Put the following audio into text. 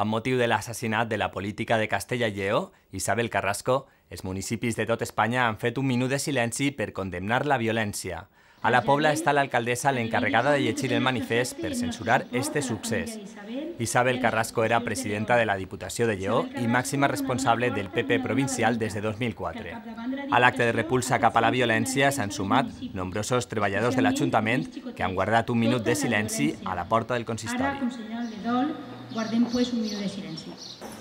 amb motiu de l'assassinat de la política de Castella i Lleó, Isabel Carrasco, els municipis de tot Espanya han fet un minut de silenci per condemnar la violència. A la Pobla està l'alcaldessa l'encarregada de llegir el manifest per censurar este succés. Isabel Carrasco era presidenta de la Diputació de Lleó i màxima responsable del PP provincial des de 2004. A l'acte de repulsa cap a la violència s'han sumat nombrosos treballadors de l'Ajuntament que han guardat un minut de silenci a la porta del consistori. Ara, com senyal de dol, guardem pues un minut de silenci.